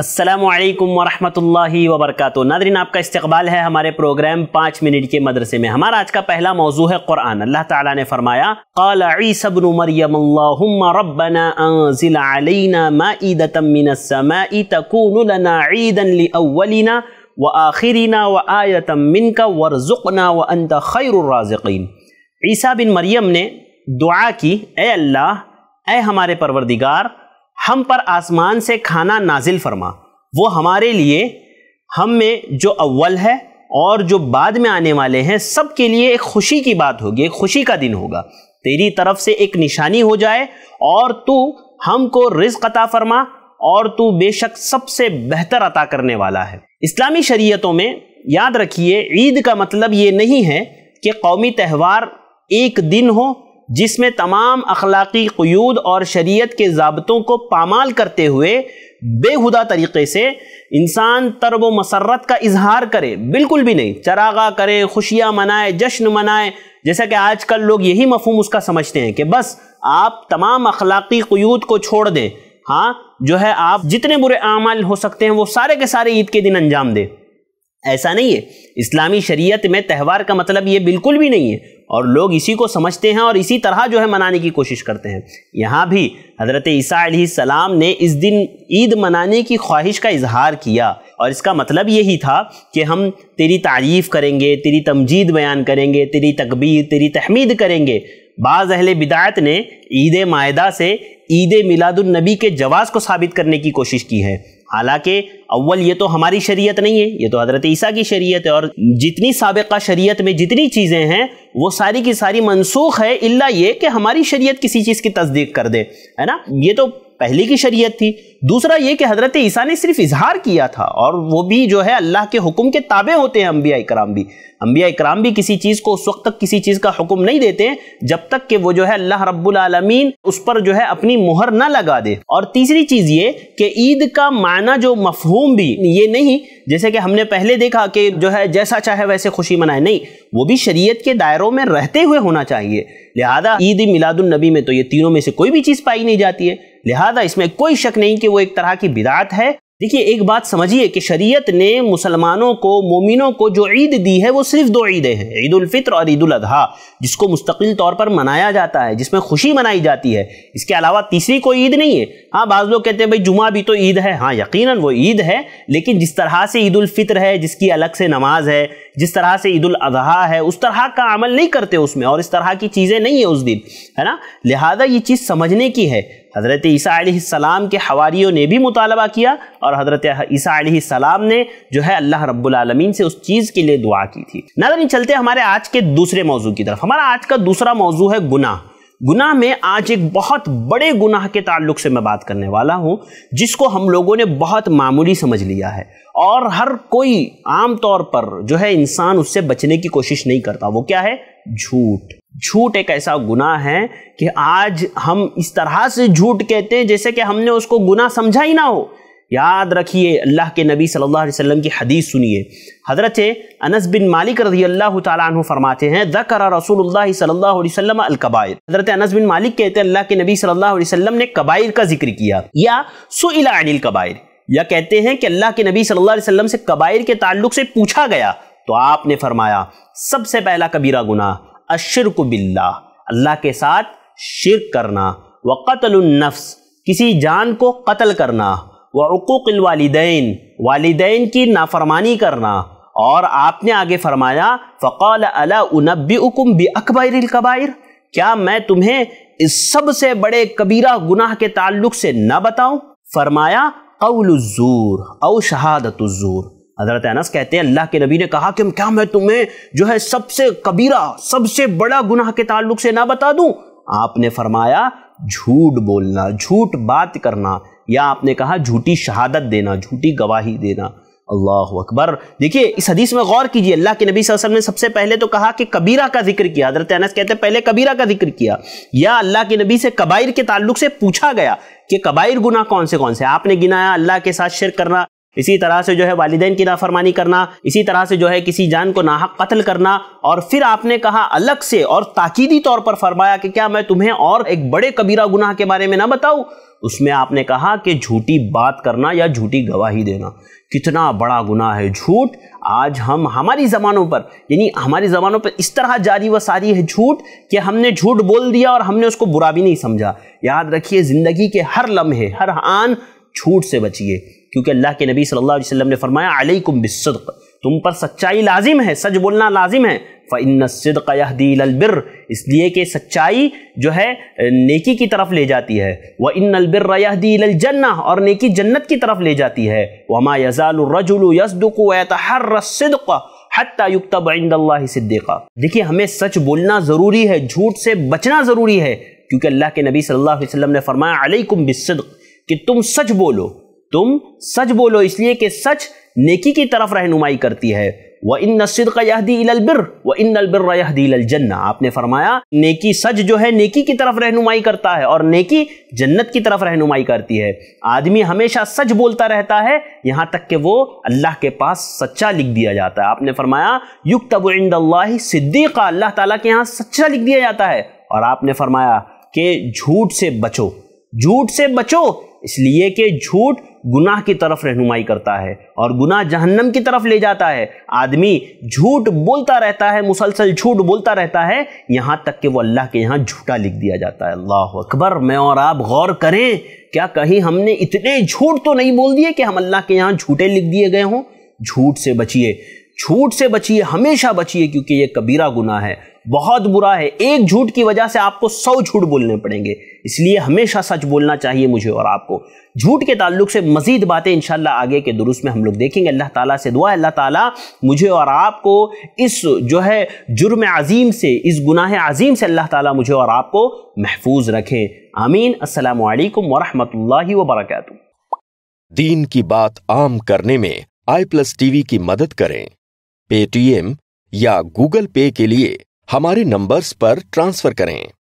असलकम वरहमल वबरक नादरीन आपका इस्तबाल है हमारे प्रोग्राम पाँच मिनट के मदरसे में हमारा आज का पहला मौजू है कुरान अल्लाह ताला ने फरमाया कल ईसबन मरियम रबना व आखिरना व आयतम मिन का वरजुकना व अंत खैरराजकिन ईसा बिन मरियम ने दुआ की ए अल्लाह ए हमारे परवरदिगार हम पर आसमान से खाना नाजिल फरमा वो हमारे लिए हम में जो अव्वल है और जो बाद में आने वाले हैं सब के लिए एक खुशी की बात होगी एक खुशी का दिन होगा तेरी तरफ से एक निशानी हो जाए और तू हमको रिज्क अता फरमा और तू बेशक सबसे बेहतर अता करने वाला है इस्लामी शरीयतों में याद रखिए ईद का मतलब ये नहीं है कि कौमी त्यौहार एक दिन हो जिसमें तमाम अखलाकी क्यूद और शरीयत के जबतों को पामाल करते हुए बेहुदा तरीके से इंसान तरब मसरत का इजहार करे बिल्कुल भी नहीं चरागा करे खुशियाँ मनाए जश्न मनाए जैसा कि आज कल लोग यही मफहम उसका समझते हैं कि बस आप तमाम अखलाकी क्यूद को छोड़ दें हाँ जो है आप जितने बुरे आमाल हो सकते हैं वो सारे के सारे ईद के दिन अंजाम दें ऐसा नहीं है इस्लामी शरीयत में त्यौहार का मतलब ये बिल्कुल भी नहीं है और लोग इसी को समझते हैं और इसी तरह जो है मनाने की कोशिश करते हैं यहाँ भी हज़रत ईसा सलाम ने इस दिन ईद मनाने की ख्वाहिश का इजहार किया और इसका मतलब यही था कि हम तेरी तारीफ़ करेंगे तेरी तमजीद बयान करेंगे तेरी तकबीर तेरी तहमीद करेंगे बाज़ अहल बिदात ने ईद माहा से ईद मिलादुलनबी के जवाज़ को साबित करने की कोशिश की है हालांकि अव्वल ये तो हमारी शरीयत नहीं है ये तो हज़रत ईसा की शरीयत है और जितनी सबका शरीयत में जितनी चीज़ें हैं वो सारी की सारी मनसूख है इल्ला ये कि हमारी शरीयत किसी चीज़ की तस्दीक कर दे है ना ये तो पहले की शरीयत थी दूसरा ये कि हज़रत ईसा ने सिर्फ इजहार किया था और वो भी जो है अल्लाह के हुक्म के ताबे होते हैं अम्बिया इक्राम भी अम्बिया इक्राम भी किसी चीज़ को उस वक्त तक किसी चीज़ का हुक्म नहीं देते हैं जब तक कि वो जो है अल्लाह रब्बुल आलमीन उस पर जो है अपनी मुहर ना लगा दे और तीसरी चीज़ ये कि ईद का माना जो मफहूम भी ये नहीं जैसे कि हमने पहले देखा कि जो है जैसा चाहे वैसे खुशी मनाए नहीं वो भी शरीयत के दायरों में रहते हुए होना चाहिए लिहाजा ईद मिलादुलनबी में तो ये तीनों में से कोई भी चीज़ पाई नहीं जाती है लिहाजा इसमें कोई शक नहीं कि वो एक तरह की बिदात है देखिए एक बात समझिए कि शरीयत ने मुसलमानों को मोमिनों को जो ईद दी है वो सिर्फ दो ईदें हैं ईद और ईद उजी जिसको मुस्तकिल तौर पर मनाया जाता है जिसमें खुशी मनाई जाती है इसके अलावा तीसरी कोई ईद नहीं है हाँ बाज़ लोग कहते हैं भाई जुमा भी तो ईद है हाँ यकीन वो ईद है लेकिन जिस तरह से ईद है जिसकी अलग से नमाज है जिस तरह से ईद अजी है उस तरह का अमल नहीं करते उसमें और इस तरह की चीज़ें नहीं है उस दिन है ना लिहाजा ये चीज़ समझने की है हज़रत ईसीम के हवारीयों ने भी मुतालबा किया और हज़रत ईसीम ने जो है अल्लाह रब्लमीन से उस चीज़ के लिए दुआ की थी नहीं चलते हमारे आज के दूसरे मौजू की तरफ हमारा आज का दूसरा मौजू है गुनाह गुनाह में आज एक बहुत बड़े गुनाह के ताल्लुक से मैं बात करने वाला हूँ जिसको हम लोगों ने बहुत मामूली समझ लिया है और हर कोई आम तौर पर जो है इंसान उससे बचने की कोशिश नहीं करता वो क्या है झूठ झूठ एक ऐसा गुना है कि आज हम इस तरह से झूठ कहते हैं जैसे कि हमने उसको गुना समझा ही ना हो याद रखिए अल्लाह के नबी सल्लल्लाहु अलैहि वसल्लम की हदीस सुनिए हज़रत अनस बिन मालिक रजी अल्लाह तु फरमाते हैं दकर रसूल सल्लल्लाहु अलैहि अलकबायर हज़रत अनस बिन मालिक कहते हैं अल्लाह के नबी सल्लल्लाहु अलैहि वसल्लम ने कबायर का जिक्र किया या सुइला या कहते हैं कि अल्लाह के नबी सल्ला अलैहि से कबायर के ताल्लुक से पूछा गया तो आपने फरमाया सबसे पहला कबीरा गुनाह अशरक बिल्ला अल्लाह के साथ शिरक करना व किसी जान को कत्ल करना व वालदेन वालदेन की नाफरमानी करना और आपने आगे फरमाया फ़क़ल अला उनबी उकुम अकबर क्या मैं तुम्हें इस सबसे बड़े कबीरा गुनाह के ताल्लुक से न बताऊँ फरमाया कौलज़ूर अव शहादतूर हजरत अनस कहते हैं अल्लाह के नबी ने कहा कि क्या मैं तुम्हें जो है सबसे कबीरा सबसे बड़ा गुनाह के ताल्लुक से ना बता दूं आपने फरमाया झूठ बोलना झूठ बात करना या आपने कहा झूठी शहादत देना झूठी गवाही देना अल्लाह अकबर देखिए इस हदीस में गौर कीजिए अल्लाह के नबी वसल्लम ने सबसे पहले तो कहा कि कबीरा का जिक्र किया हजरत अनस कहते हैं पहले कबीरा का जिक्र किया या अल्लाह के नबी से कबाइर के ताल्लुक से पूछा गया कि कबाइर गुनाह कौन से कौन से आपने गिनाया अल्लाह के साथ शेयर करना इसी तरह से जो है वालदेन की नाफरमानी करना इसी तरह से जो है किसी जान को नाहक कत्ल करना और फिर आपने कहा अलग से और ताकीदी तौर पर फरमाया कि क्या मैं तुम्हें और एक बड़े कबीरा गुनाह के बारे में ना बताऊं उसमें आपने कहा कि झूठी बात करना या झूठी गवाही देना कितना बड़ा गुनाह है झूठ आज हम हमारी ज़मानों पर यानी हमारी ज़मानों पर इस तरह जारी व सारी है झूठ कि हमने झूठ बोल दिया और हमने उसको बुरा भी नहीं समझा याद रखिए ज़िंदगी के हर लम्हे हर आन झूठ से बचिए क्योंकि अल्लाह के नबी सल्लल्लाहु अलैहि वसल्लम ने फरमाया अलैकुम बिसदक तुम पर सच्चाई लाजिम है सच बोलना लाजिम है फ़िन सिदक यहदीलबिर इसलिए कि सच्चाई जो है नेकी की तरफ ले जाती है व इन अलबिर और नेकी जन्नत की तरफ ले जाती है वमा यज़ालरजुल यसदक वतहरसदक हत्ता युक्तब इंदल्लाह सिद्दीक़ा देखिए हमें सच बोलना ज़रूरी है झूठ से बचना ज़रूरी है क्योंकि अल्लाह के नबी सल्लल्लाहु अलैहि वसल्लम ने फरमाया अलैकुम बिसदक कि तुम सच बोलो तुम सच बोलो इसलिए कि सच नेकी की तरफ रहनुमाई करती है वह इन नसर का व इन अलबिर आपने फरमाया नेकी सच जो है नेकी की तरफ रहनुमाई करता है और नेकी जन्नत की तरफ रहनुमाई करती है आदमी हमेशा सच बोलता रहता है यहाँ तक कि वो अल्लाह के पास सच्चा लिख दिया जाता है आपने फरमाया युग तब सिद्दीक़ा अल्लाह ताला के यहाँ सच्चा लिख दिया जाता है और आपने फरमाया कि झूठ से बचो झूठ से बचो इसलिए कि झूठ गुनाह की तरफ रहनुमाई करता है और गुनाह जहन्नम की तरफ ले जाता है आदमी झूठ बोलता रहता है मुसलसल झूठ बोलता रहता है यहाँ तक कि वो अल्लाह के यहाँ झूठा लिख दिया जाता है अल्लाह अकबर मैं और आप गौर करें क्या कहीं हमने इतने झूठ तो नहीं बोल दिए कि हम अल्लाह के यहाँ झूठे लिख दिए गए हों झूठ से बचिए झूठ से बचिए हमेशा बचिए क्योंकि ये कबीरा गुना है बहुत बुरा है एक झूठ की वजह से आपको सौ झूठ बोलने पड़ेंगे इसलिए हमेशा सच बोलना चाहिए मुझे और आपको झूठ के ताल्लुक से मजीद बातें इंशाल्लाह आगे के दुरुस्त में हम लोग देखेंगे अल्लाह ताला से दुआ अल्लाह ताला मुझे और आपको इस जो है जुर्म अजीम से इस गुनाह अजीम से अल्लाह ताला मुझे और आपको महफूज रखें आमीन असल वरहमल वर्क दीन की बात आम करने में आई प्लस टीवी की मदद करें पेटीएम या गूगल पे के लिए हमारे नंबर्स पर ट्रांसफर करें